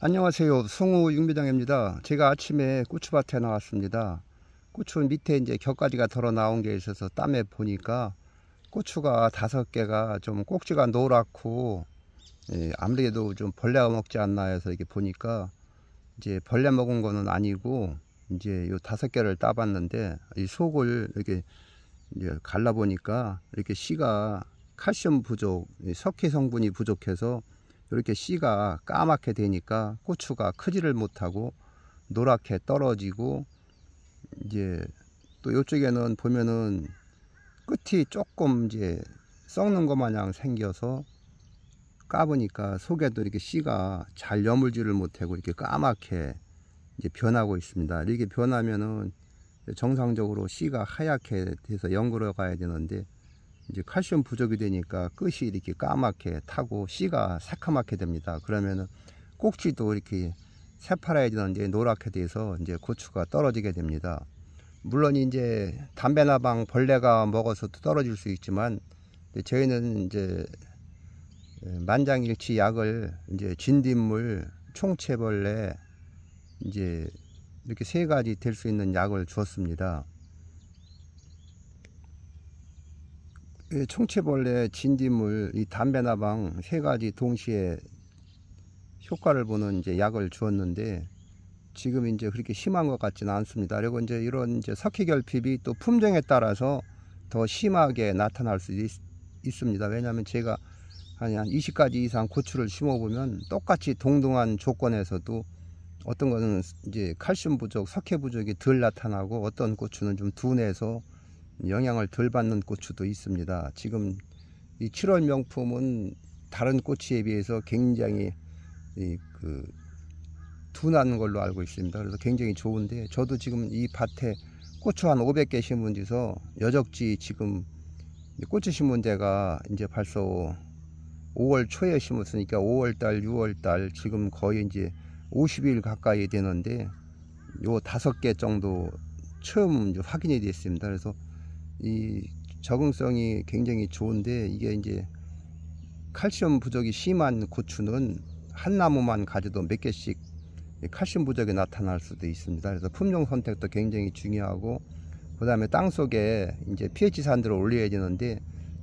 안녕하세요. 송우 육미장입니다. 제가 아침에 고추밭에 나왔습니다. 고추 밑에 이제 격가지가 덜어 나온 게 있어서 땀에 보니까 고추가 다섯 개가 좀 꼭지가 노랗고 예, 아무래도 좀 벌레가 먹지 않나 해서 이렇게 보니까 이제 벌레 먹은 거는 아니고 이제 요 다섯 개를 따봤는데 이 속을 이렇게 이제 갈라 보니까 이렇게 씨가 칼슘 부족, 석회 성분이 부족해서 이렇게 씨가 까맣게 되니까 고추가 크지를 못하고 노랗게 떨어지고 이제 또 이쪽에는 보면은 끝이 조금 이제 썩는 것 마냥 생겨서 까보니까 속에도 이렇게 씨가 잘 여물지를 못하고 이렇게 까맣게 이제 변하고 있습니다. 이렇게 변하면은 정상적으로 씨가 하얗게 돼서 연그러 가야 되는데 이제 칼슘 부족이 되니까 끝이 이렇게 까맣게 타고 씨가 새카맣게 됩니다. 그러면은 꼭지도 이렇게 새파라게되는 이제 노랗게 돼서 이제 고추가 떨어지게 됩니다. 물론 이제 담배나방 벌레가 먹어서도 떨어질 수 있지만 저희는 이제 만장일치 약을 이제 진딧물, 총체벌레 이제 이렇게 세 가지 될 수 있는 약을 주었습니다. 그 총체벌레, 진딧물, 이 담배나방 세 가지 동시에 효과를 보는 이제 약을 주었는데 지금 이제 그렇게 심한 것 같지는 않습니다. 그리고 이제 이런 이제 석회결핍이 또 품종에 따라서 더 심하게 나타날 수 있, 습니다 왜냐하면 제가 한, 한 20가지 이상 고추를 심어보면 똑같이 동등한 조건에서도 어떤 거는 이제 칼슘 부족, 석회 부족이 덜 나타나고 어떤 고추는 좀 둔해서 영향을 덜 받는 고추도 있습니다. 지금 이 7월 명품은 다른 꼬치에 비해서 굉장히 그 둔한 걸로 알고 있습니다. 그래서 굉장히 좋은데 저도 지금 이 밭에 고추 한 500개 심은 지서 여적지 지금 꼬추 심은 데가 이제 벌써 5월 초에 심었으니까 5월달 6월달 지금 거의 이제 50일 가까이 되는데 요5개 정도 처음 확인이 됐습니다. 그래서 이 적응성이 굉장히 좋은데 이게 이제 칼슘 부족이 심한 고추는 한 나무만 가져도 몇 개씩 칼슘 부족이 나타날 수도 있습니다. 그래서 품종 선택도 굉장히 중요하고 그 다음에 땅 속에 이제 pH 산도를 올려야 되는데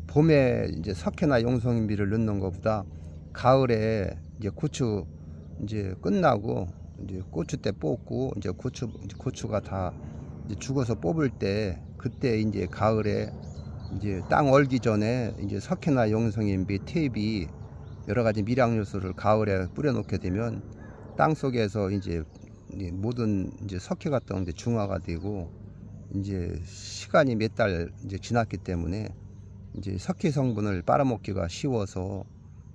봄에 이제 석회나 용성비를 넣는 것보다 가을에 이제 고추 이제 끝나고 이제 고추 때 뽑고 이제 고추 고추가 다 이제 죽어서 뽑을 때 그때 이제 가을에 이제 땅 얼기 전에 이제 석회나 용성인비 탭이 여러 가지 밀양요소를 가을에 뿌려놓게 되면 땅 속에서 이제 모든 이제 석회 같은 게 중화가 되고 이제 시간이 몇 달 이제 지났기 때문에 이제 석회 성분을 빨아먹기가 쉬워서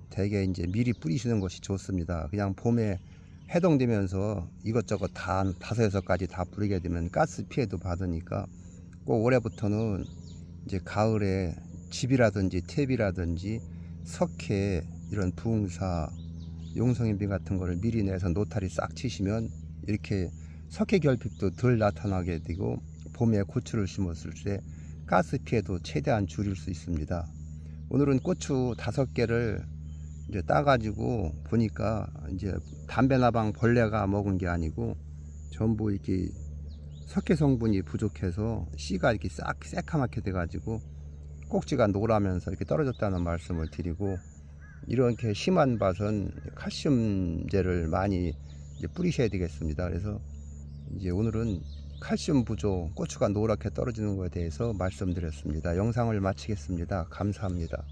대개 이제 미리 뿌리시는 것이 좋습니다. 그냥 봄에 해동되면서 이것저것 다 다섯 여섯 가지 다 뿌리게 되면 가스 피해도 받으니까 꼭 올해부터는 이제 가을에 집이라든지 탭이라든지 석회 이런 부흥사 용성인비 같은 거를 미리 내서 노탈이싹 치시면 이렇게 석회 결핍도 덜 나타나게 되고 봄에 고추를 심었을 때 가스 피해도 최대한 줄일 수 있습니다. 오늘은 고추 다섯 개를 이제 따가지고 보니까 이제 담배나방 벌레가 먹은 게 아니고 전부 이렇게 석회 성분이 부족해서 씨가 이렇게 싹 새카맣게 돼가지고 꼭지가 노라면서 이렇게 떨어졌다는 말씀을 드리고 이렇게 심한 밭은 칼슘제를 많이 뿌리셔야 되겠습니다. 그래서 이제 오늘은 칼슘 부족, 고추가 노랗게 떨어지는 것에 대해서 말씀드렸습니다. 영상을 마치겠습니다. 감사합니다.